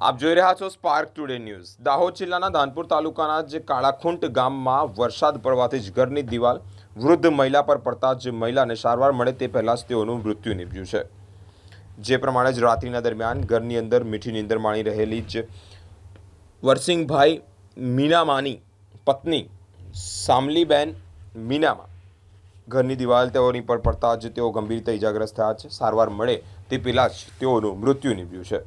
આપ જોઈ રહ્યા છો સ્પાર્ક ટુડે ન્યૂઝ દાહોદ જિલ્લાના ધાનપુર તાલુકાના જે કાળાખુંટ ગામમાં વરસાદ પડવાથી જ ઘરની દિવાલ વૃદ્ધ મહિલા પર પડતા જ મહિલાને સારવાર મળે તે પહેલાં જ તેઓનું મૃત્યુ નીપજ્યું છે જે પ્રમાણે જ રાત્રિના દરમિયાન ઘરની અંદર મીઠી નીંદર માણી રહેલી જ વરસિંહભાઈ મીનામાની પત્ની સામલીબેન મીનામા ઘરની દિવાલ તેઓની પર પડતા જ તેઓ ગંભીર રીતે ઇજાગ્રસ્ત થયા છે સારવાર મળે તે પહેલાં જ તેઓનું મૃત્યુ નીપજ્યું છે